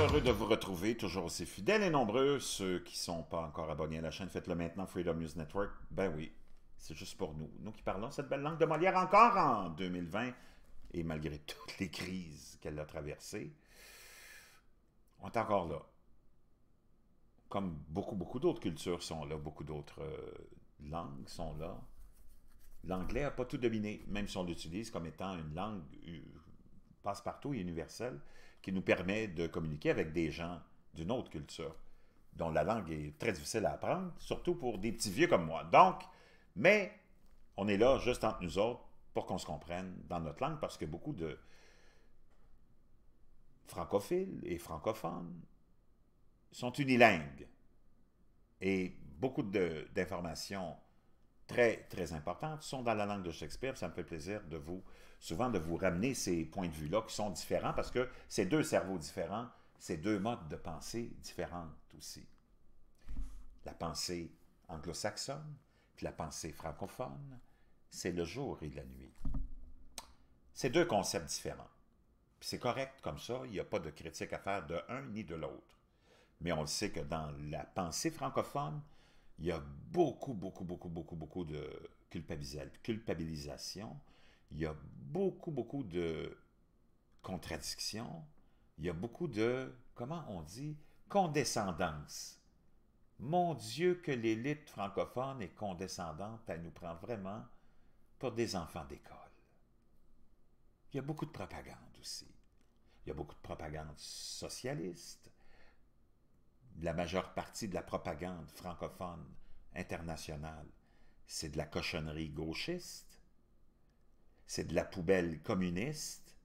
heureux de vous retrouver, toujours aussi fidèles et nombreux. Ceux qui ne sont pas encore abonnés à la chaîne, faites-le maintenant, Freedom News Network. Ben oui, c'est juste pour nous. Nous qui parlons cette belle langue de Molière encore en 2020, et malgré toutes les crises qu'elle a traversées, on est encore là. Comme beaucoup, beaucoup d'autres cultures sont là, beaucoup d'autres euh, langues sont là. L'anglais n'a pas tout dominé, même si on l'utilise comme étant une langue euh, passe-partout et universelle qui nous permet de communiquer avec des gens d'une autre culture, dont la langue est très difficile à apprendre, surtout pour des petits vieux comme moi. Donc, mais on est là juste entre nous autres pour qu'on se comprenne dans notre langue, parce que beaucoup de francophiles et francophones sont unilingues. Et beaucoup d'informations très, très importantes sont dans la langue de Shakespeare. Ça me fait plaisir de vous, souvent de vous ramener ces points de vue-là qui sont différents parce que c'est deux cerveaux différents, c'est deux modes de pensée différents aussi. La pensée anglo-saxonne, puis la pensée francophone, c'est le jour et la nuit. C'est deux concepts différents. C'est correct comme ça, il n'y a pas de critique à faire de un ni de l'autre. Mais on sait que dans la pensée francophone, il y a beaucoup, beaucoup, beaucoup, beaucoup, beaucoup de culpabilisation. Il y a beaucoup, beaucoup de contradictions. Il y a beaucoup de, comment on dit, condescendance. Mon Dieu, que l'élite francophone est condescendante, elle nous prend vraiment pour des enfants d'école. Il y a beaucoup de propagande aussi. Il y a beaucoup de propagande socialiste la majeure partie de la propagande francophone internationale, c'est de la cochonnerie gauchiste, c'est de la poubelle communiste,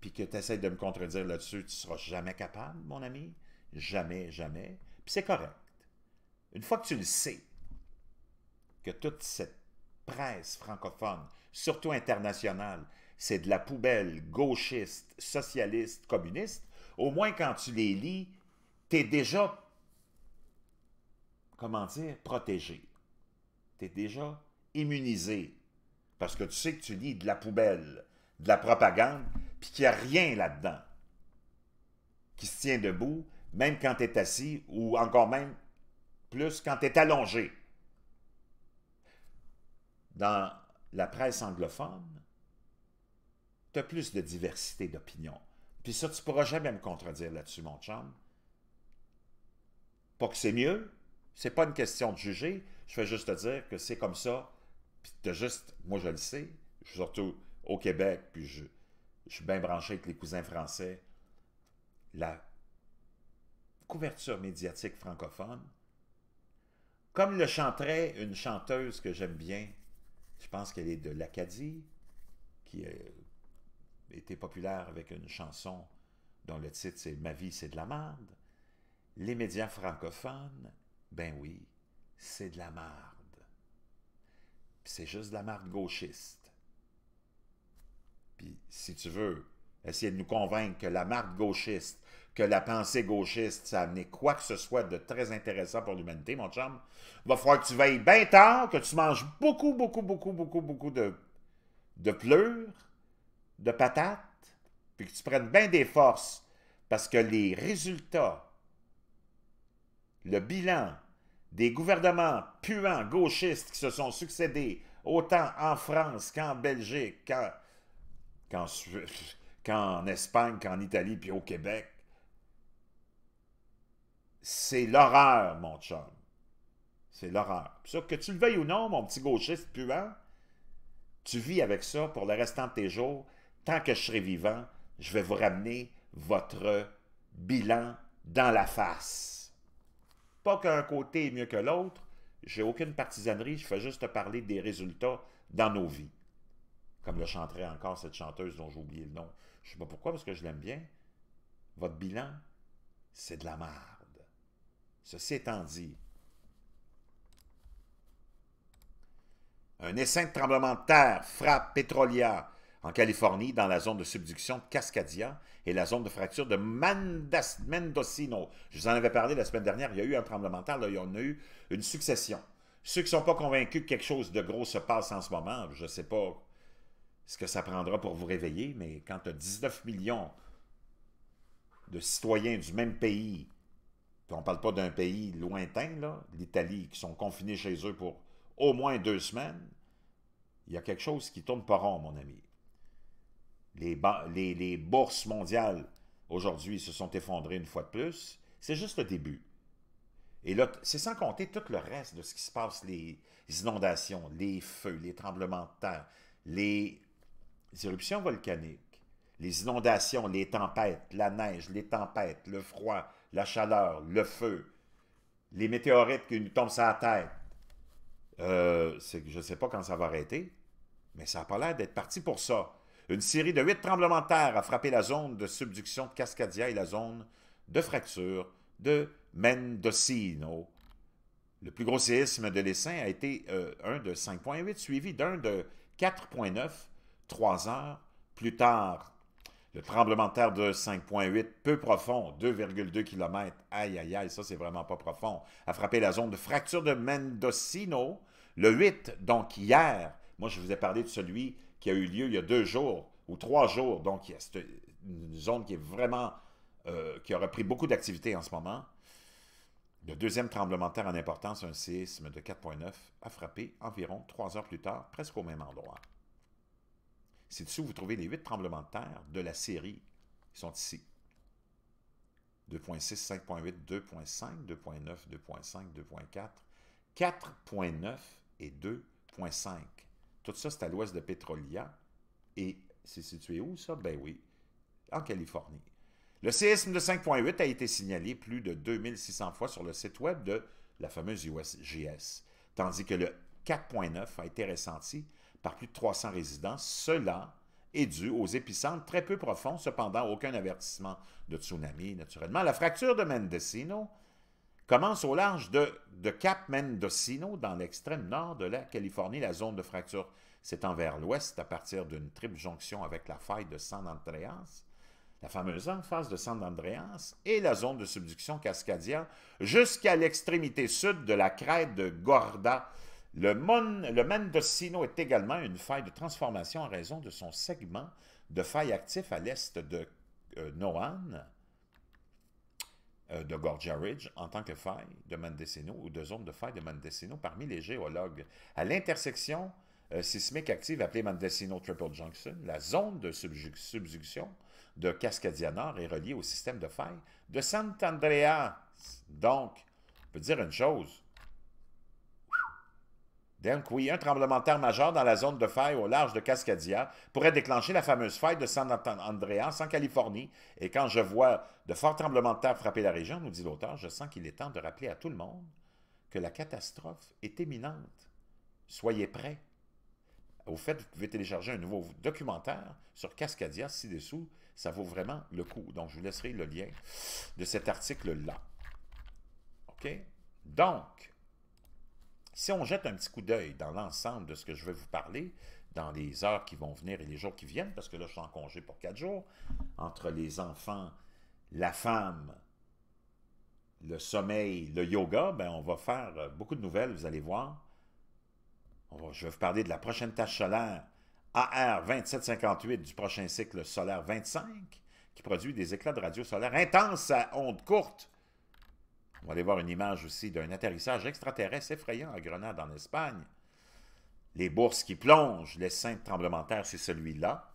puis que tu essaies de me contredire là-dessus, tu seras jamais capable, mon ami, jamais, jamais, puis c'est correct. Une fois que tu le sais, que toute cette presse francophone, surtout internationale, c'est de la poubelle gauchiste, socialiste, communiste, au moins quand tu les lis, tu es déjà, comment dire, protégé. Tu es déjà immunisé parce que tu sais que tu lis de la poubelle, de la propagande, puis qu'il n'y a rien là-dedans qui se tient debout, même quand tu es assis ou encore même plus quand tu es allongé. Dans la presse anglophone, tu as plus de diversité d'opinion. Puis ça, tu ne pourras jamais me contredire là-dessus, mon chum. Pas que c'est mieux, c'est pas une question de juger, je fais juste te dire que c'est comme ça, puis de juste, moi je le sais, je suis surtout au Québec, puis je, je suis bien branché avec les cousins français, la couverture médiatique francophone, comme le chanterait une chanteuse que j'aime bien, je pense qu'elle est de l'Acadie, qui a euh, été populaire avec une chanson dont le titre c'est Ma vie, c'est de la merde les médias francophones, ben oui, c'est de la marde. C'est juste de la marde gauchiste. Puis si tu veux essayer de nous convaincre que la marde gauchiste, que la pensée gauchiste, ça a amené quoi que ce soit de très intéressant pour l'humanité, mon chum, va falloir que tu veilles bien tard, que tu manges beaucoup, beaucoup, beaucoup, beaucoup, beaucoup de, de pleurs, de patates, puis que tu prennes bien des forces, parce que les résultats le bilan des gouvernements puants gauchistes qui se sont succédés autant en France qu'en Belgique, qu'en Espagne, qu'en Italie, puis au Québec, c'est l'horreur, mon chum. C'est l'horreur. que tu le veuilles ou non, mon petit gauchiste puant, tu vis avec ça pour le restant de tes jours. Tant que je serai vivant, je vais vous ramener votre bilan dans la face qu'un côté est mieux que l'autre. J'ai aucune partisanerie. Je fais juste parler des résultats dans nos vies. Comme le chanterait encore cette chanteuse dont j'ai oublié le nom. Je ne sais pas pourquoi, parce que je l'aime bien. Votre bilan, c'est de la merde. Ceci étant dit, un essaim de tremblement de terre frappe pétrolière en Californie, dans la zone de subduction de Cascadia et la zone de fracture de Mendocino. Je vous en avais parlé la semaine dernière, il y a eu un tremblement de terre, il y en a eu une succession. Ceux qui ne sont pas convaincus que quelque chose de gros se passe en ce moment, je ne sais pas ce que ça prendra pour vous réveiller, mais quand tu as 19 millions de citoyens du même pays, on ne parle pas d'un pays lointain, l'Italie, qui sont confinés chez eux pour au moins deux semaines, il y a quelque chose qui tourne pas rond, mon ami les, bourses mondiales aujourd'hui se sont effondrées une fois de plus. C'est juste le début. Et là, c'est sans compter tout le reste de ce qui se passe, les inondations, les feux, les tremblements de terre, les éruptions volcaniques, les inondations, les tempêtes, la neige, les tempêtes, le froid, la chaleur, le feu, les météorites qui nous tombent sur la tête. Euh, je ne sais pas quand ça va arrêter, mais ça n'a pas l'air d'être parti pour ça. Une série de huit tremblements de terre a frappé la zone de subduction de Cascadia et la zone de fracture de Mendocino. Le plus gros séisme de l'essai a été euh, un de 5.8, suivi d'un de 4.9, trois heures plus tard. Le tremblement de terre de 5.8, peu profond, 2,2 km, aïe aïe aïe, ça c'est vraiment pas profond, a frappé la zone de fracture de Mendocino, le 8, donc hier, moi je vous ai parlé de celui qui a eu lieu il y a deux jours ou trois jours. Donc, il une zone qui est vraiment, euh, qui aurait pris beaucoup d'activité en ce moment. Le deuxième tremblement de terre en importance, un séisme de 4.9, a frappé environ trois heures plus tard, presque au même endroit. Ci-dessous, vous trouvez les huit tremblements de terre de la série. Ils sont ici. 2.6, 5.8, 2.5, 2.9, 2.5, 2.4, 4.9 et 2.5. Tout ça, c'est à l'ouest de Petrolia. Et c'est situé où, ça? Ben oui, en Californie. Le séisme de 5.8 a été signalé plus de 2600 fois sur le site web de la fameuse USGS, tandis que le 4.9 a été ressenti par plus de 300 résidents. Cela est dû aux épicentres très peu profonds, cependant aucun avertissement de tsunami, naturellement. La fracture de Mendocino commence au large de, de Cap Mendocino, dans l'extrême nord de la Californie. La zone de fracture s'étend vers l'ouest à partir d'une triple jonction avec la faille de San Andreas, la fameuse face de San Andreas, et la zone de subduction Cascadia jusqu'à l'extrémité sud de la crête de Gorda. Le, Mendocino est également une faille de transformation en raison de son segment de faille actif à l'est de euh, Nohan, Noan, euh, de Gorgia Ridge en tant que faille de Mendocino ou de zone de faille de Mendocino parmi les géologues. À l'intersection euh, sismique active appelée Mendocino Triple Junction, la zone de subduction de Cascadia Nord est reliée au système de faille de Sant'Andrea. Donc, on peut dire une chose, donc, oui, un tremblement de terre majeur dans la zone de faille au large de Cascadia pourrait déclencher la fameuse faille de San Andreas en Californie. Et quand je vois de forts tremblements de terre frapper la région, nous dit l'auteur, je sens qu'il est temps de rappeler à tout le monde que la catastrophe est imminente. Soyez prêts. Au fait, vous pouvez télécharger un nouveau documentaire sur Cascadia ci-dessous. Ça vaut vraiment le coup. Donc, je vous laisserai le lien de cet article-là. OK? Donc, si on jette un petit coup d'œil dans l'ensemble de ce que je vais vous parler, dans les heures qui vont venir et les jours qui viennent, parce que là, je suis en congé pour quatre jours, entre les enfants, la femme, le sommeil, le yoga, ben on va faire euh, beaucoup de nouvelles, vous allez voir. je vais vous parler de la prochaine tâche solaire AR 2758 du prochain cycle solaire 25, qui produit des éclats de radio solaire intenses à ondes courtes on va aller voir une image aussi d'un atterrissage extraterrestre effrayant à Grenade en Espagne. Les bourses qui plongent, les saintes tremblementaires, c'est celui-là.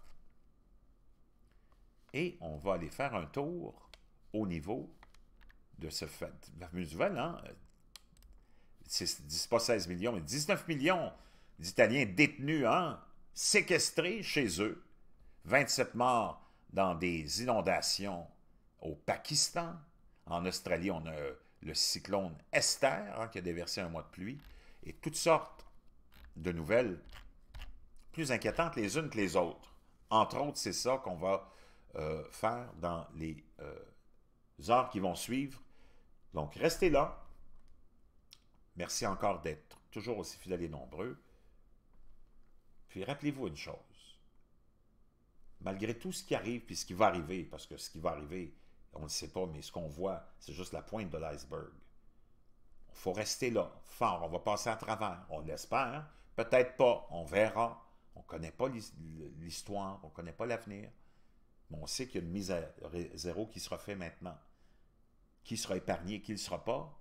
Et on va aller faire un tour au niveau de ce fait. fait. nouvel, hein? C'est pas 16 millions, mais 19 millions d'Italiens détenus, hein? séquestrés chez eux. 27 morts dans des inondations au Pakistan. En Australie, on a le cyclone Esther, hein, qui a déversé un mois de pluie, et toutes sortes de nouvelles plus inquiétantes les unes que les autres. Entre autres, c'est ça qu'on va euh, faire dans les euh, heures qui vont suivre. Donc, restez là. Merci encore d'être toujours aussi fidèles et nombreux. Puis rappelez-vous une chose. Malgré tout ce qui arrive, puis ce qui va arriver, parce que ce qui va arriver, on ne sait pas, mais ce qu'on voit, c'est juste la pointe de l'iceberg. Il faut rester là, fort, on va passer à travers, on l'espère, peut-être pas, on verra. On ne connaît pas l'histoire, on ne connaît pas l'avenir, mais on sait qu'il y a une mise à zéro qui sera faite maintenant. Qui sera épargné, qui ne le sera pas?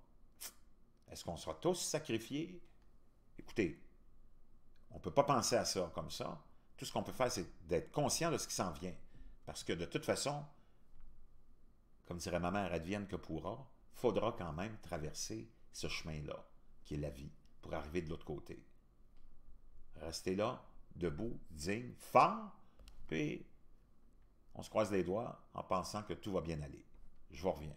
Est-ce qu'on sera tous sacrifiés? Écoutez, on ne peut pas penser à ça comme ça. Tout ce qu'on peut faire, c'est d'être conscient de ce qui s'en vient. Parce que de toute façon, comme dirait ma mère, advienne que pourra, faudra quand même traverser ce chemin-là, qui est la vie, pour arriver de l'autre côté. Restez là, debout, digne, fort, puis on se croise les doigts en pensant que tout va bien aller. Je vous reviens.